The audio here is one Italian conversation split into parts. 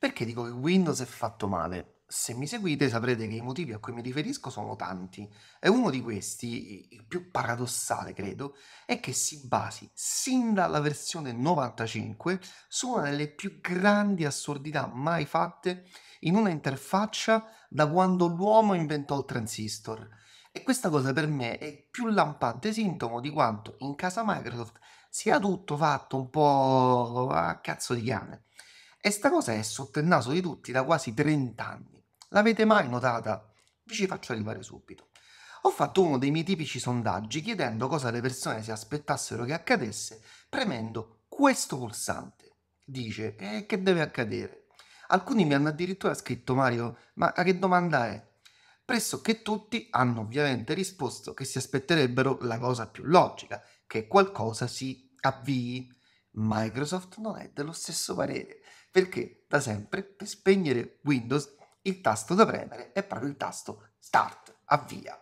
Perché dico che Windows è fatto male? Se mi seguite saprete che i motivi a cui mi riferisco sono tanti e uno di questi, il più paradossale credo, è che si basi sin dalla versione 95 su una delle più grandi assurdità mai fatte in una interfaccia da quando l'uomo inventò il transistor. E questa cosa per me è più lampante sintomo di quanto in casa Microsoft sia tutto fatto un po' a cazzo di cane. E sta cosa è sotto il naso di tutti da quasi 30 anni. L'avete mai notata? Vi ci faccio arrivare subito. Ho fatto uno dei miei tipici sondaggi chiedendo cosa le persone si aspettassero che accadesse premendo questo pulsante. Dice, e eh, che deve accadere? Alcuni mi hanno addirittura scritto Mario, ma che domanda è? Pressoché tutti hanno ovviamente risposto che si aspetterebbero la cosa più logica, che qualcosa si avvii Microsoft non è dello stesso parere, perché da sempre per spegnere Windows il tasto da premere è proprio il tasto Start, avvia.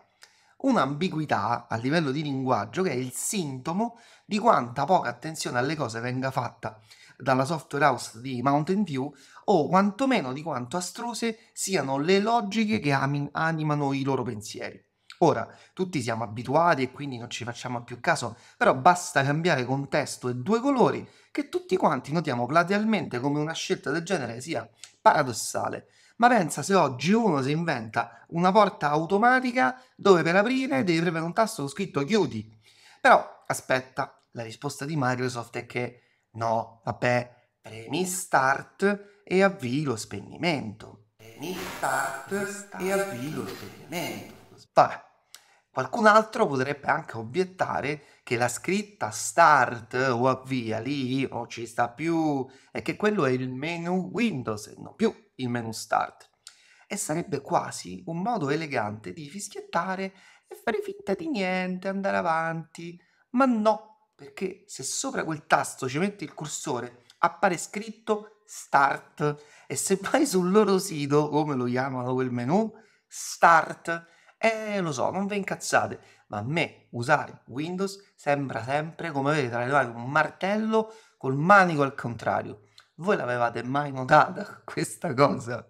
Un'ambiguità a livello di linguaggio che è il sintomo di quanta poca attenzione alle cose venga fatta dalla software house di Mountain View o quantomeno di quanto astruse siano le logiche che animano i loro pensieri. Ora, tutti siamo abituati e quindi non ci facciamo più caso, però basta cambiare contesto e due colori che tutti quanti notiamo platealmente come una scelta del genere sia paradossale. Ma pensa se oggi uno si inventa una porta automatica dove per aprire devi premere un tasto con scritto chiudi. Però aspetta, la risposta di Microsoft è che no, vabbè, premi start e avvii lo spegnimento. Premi start e avvii lo spegnimento. Vabbè, Qualcun altro potrebbe anche obiettare che la scritta start o avvia lì non ci sta più e che quello è il menu Windows e non più il menu start. E sarebbe quasi un modo elegante di fischiettare e fare finta di niente, andare avanti. Ma no, perché se sopra quel tasto ci metti il cursore appare scritto start e se vai sul loro sito, come lo chiamano quel menu, start eh, lo so, non vi incazzate, ma a me usare Windows sembra sempre, come vedete tra le mani, un martello col manico al contrario. Voi l'avevate mai notata questa cosa?